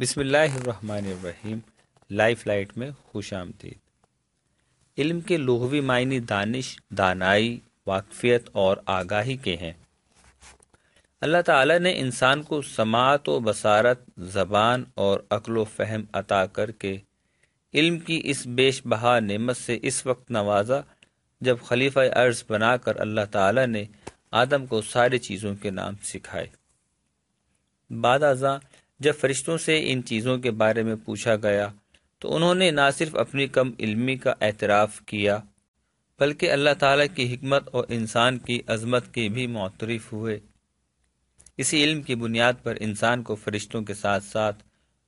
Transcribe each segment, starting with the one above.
बिसमीम life light में खुश आमदीद इल्म के लघवी मायने दानिश दानाई वाकफियत और आगाही के हैं अल्लाह ताला ने इंसान को समात व बसारत ज़बान और अक्ल फहम अता करके इल्म की इस बेश बहा नेमत से इस वक्त नवाजा जब खलीफा अर्ज़ बनाकर अल्लाह ताला ने आदम को सारी चीज़ों के नाम सिखाए बाद आजा जब फरिश्तों से इन चीज़ों के बारे में पूछा गया तो उन्होंने न सिर्फ अपनी कम इलमी का एतराफ़ किया बल्कि अल्लाह ताली की हमत और इंसान की अजमत के भी मुतरफ हुए इसी इल्म की बुनियाद पर इंसान को फरिश्तों के साथ साथ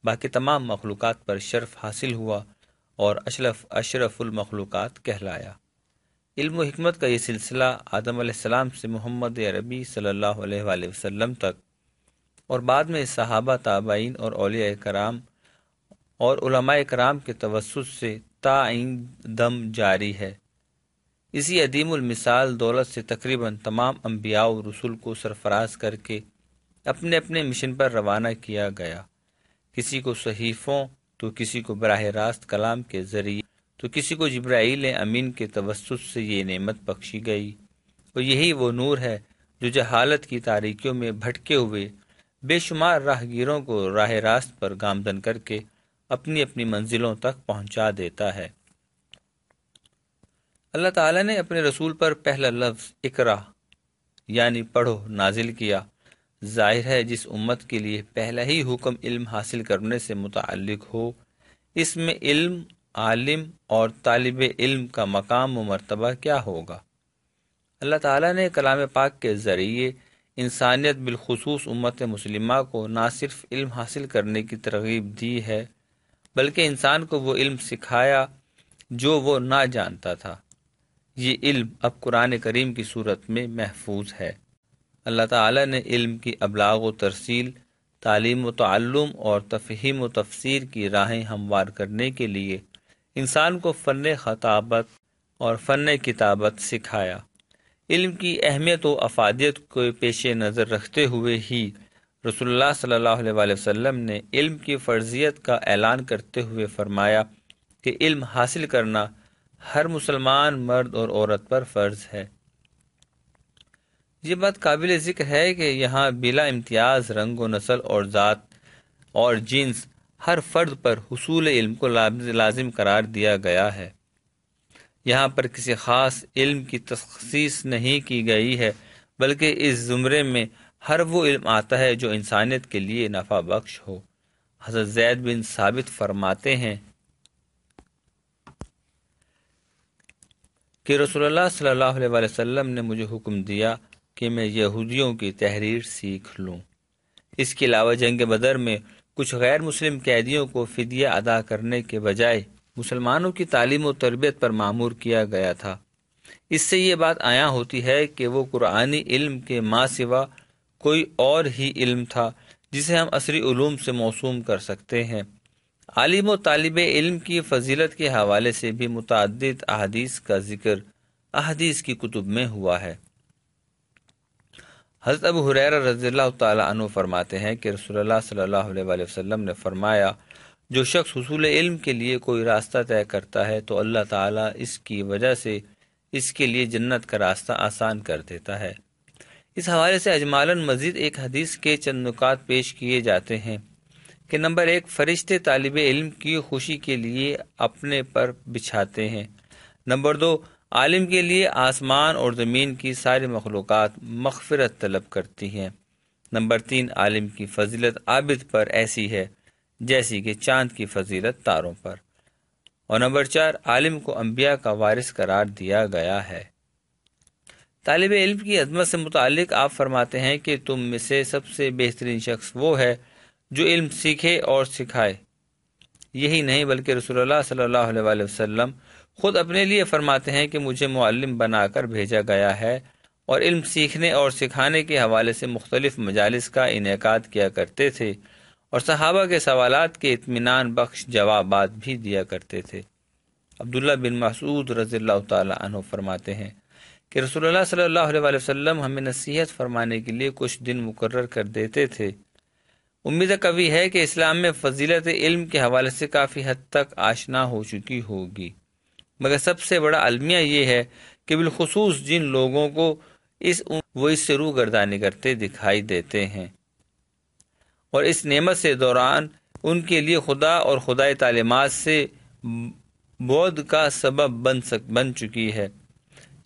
बाकी तमाम मखलूक पर शर्फ हासिल हुआ और अशरफ अशरफुलमखलूक कहलाया इल्म हमत का ये सिलसिला आदम सलाम से मोहम्मद अरबी सल्लल्लाहु वसम तक और बाद में सहाबा ताबाइन और अलिया कराम और कराम के तवसत से ताइन दम जारी है इसी अदीममिसाल दौलत से तकरीबन तमाम अम्बिया रसुल को सरफराज करके अपने अपने मिशन पर रवाना किया गया किसी को सहीफ़ों तो किसी को बरह रास्त कलाम के ज़रिए तो किसी को जब्राइल अमीन के तवसत से ये नमत बख्शी गई और यही वो नूर है जो जहालत की तारीखियों में भटके हुए बेशुमार राहगीरों को राह रास्त पर गामदन करके अपनी अपनी मंजिलों तक पहुंचा देता है अल्लाह ताला ने अपने रसूल पर पहला लफ्ज़ इकरा यानी पढ़ो नाजिल किया जाहिर है जिस उम्मत के लिए पहला ही हुक्म इल्म हासिल करने से मुतक हो इसमें इल्म आलिम और तालब इल्म का मकाम व मरतबा क्या होगा अल्लाह ताला ने कलाम पाक के ज़रिए इंसानियत बिलखसूस उम्मत मुसलिमा को ना सिर्फ इल्म हासिल करने की तरगीब दी है बल्कि इंसान को वो इल्म सिखाया जो वो ना जानता था ये इल्म अब कुरान करीम की सूरत में महफूज है अल्लाह ताला ने इल्म की अबलाग व तरसील तालीम व तल्लम और तफहीम व तफसीर की राहें हमवार करने के लिए इंसान को फ़न खताबत और फ़न किताबत सिखाया इल्म की अहमियत व अफादियत को पेश नज़र रखते हुए ही रसोल्ला सल्ला वसम ने इल्म की फ़र्जियत का ऐलान करते हुए फरमाया कि इल्म हासिल करना हर मुसलमान मर्द और औरत पर फ़र्ज है ये बात काबिल ज़िक्र है कि यहाँ बिला इम्तियाज़ रंग व नस्ल और ज़ात और जिन्स हर फ़र्द पर हसूल इल्म को लाजिम करार दिया गया है यहाँ पर किसी ख़ास इल्म की तखसीस नहीं की गई है बल्कि इस ज़ुमरे में हर वो इल्म आता है जो इंसानियत के लिए नफ़ा बख्श हो हज़रत जैद बिन साबित फरमाते हैं कि रसोल्ला सल्लल्लाहु अलैहि वसल्लम ने मुझे हुक्म दिया कि मैं यहूदियों की तहरीर सीख लूँ इसके अलावा जंग बदर में कुछ गैर मुस्लिम कैदियों को फिदिया अदा करने के बजाय मुसलमानों की तालीम और तरबियत पर मामूर किया गया था इससे ये बात आया होती है कि वो कुरानी इल्म के माँ सिवा कोई और ही इल्म था जिसे हम असरी उलूम से मौसू कर सकते हैं आलिम व तालब इल्म की फजीलत के हवाले से भी मुतद अहदीस का जिक्र अहदीस की कुतुब में हुआ है हज़रत अब हुरैर रजील्ला तु फरमाते हैं कि रसोल्ला सल्ला वसम ने फरमाया जो शख्स हसूल इल्म के लिए कोई रास्ता तय करता है तो अल्लाह ताला इसकी वजह से इसके लिए जन्नत का रास्ता आसान कर देता है इस हवाले से अजमालन मजीद एक हदीस के चंद नुकात पेश किए जाते हैं कि नंबर एक फरिश्ते तालब इल्म की खुशी के लिए अपने पर बिछाते हैं नंबर दो आलिम के लिए आसमान और ज़मीन की सारी मखलूक मगफरत तलब करती हैं नंबर तीन आलिम की फजीलत आबिद पर ऐसी है जैसी कि चांद की फजीलत तारों पर और नंबर चार आलिम को अम्बिया का वारिस करार दिया गया है तालब इल्म की अजमत से मुतल आप फरमाते हैं कि तुम में से सबसे बेहतरीन शख्स वो है जो इल्म सीखे और सिखाए यही नहीं बल्कि रसोल्ला सल्ला वसम खुद अपने लिए फरमाते हैं कि मुझे मुआलम बनाकर भेजा गया है और इल्म सीखने और सिखाने के हवाले से मुख्तलिफ मजालस का इनका किया करते थे और सहाबा के सवालत के इतमान बख्श जवाब भी दिया करते थे अब्दुल्ला बिन मसूद रज़ी तन फरमाते हैं कि रसोल्ला सल्ला वसम हमें नसीहत फरमाने के लिए कुछ दिन मुकर कर देते थे उम्मीद कभी है कि इस्लाम में फजीलत इल्म के हवाले से काफ़ी हद तक आशना हो चुकी होगी मगर सबसे बड़ा अलमिया ये है कि बिलखसूस जिन लोगों को इस वो इससे रू गर्दानी करते दिखाई देते हैं और इस नेमत से दौरान उनके लिए खुदा और खुदाई तालीमत से बोध का सबब बन सक बन चुकी है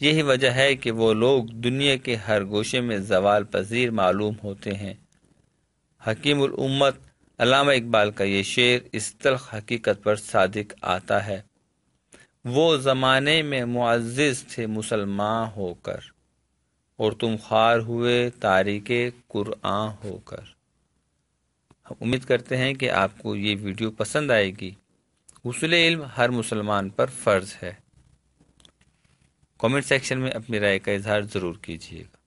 यही वजह है कि वो लोग दुनिया के हर गोशे में जवाल पजीर मालूम होते हैं हकीम उम्मत अलामा इकबाल का ये शेर इस तलख हकीकत पर सादिक आता है वो ज़माने में मुआज़ थे मुसलमान होकर और तुम ख़ार हुए तारीख कुरआन होकर उम्मीद करते हैं कि आपको ये वीडियो पसंद आएगी उसूल इल्म हर मुसलमान पर फ़र्ज़ है कमेंट सेक्शन में अपनी राय का इजहार ज़रूर कीजिएगा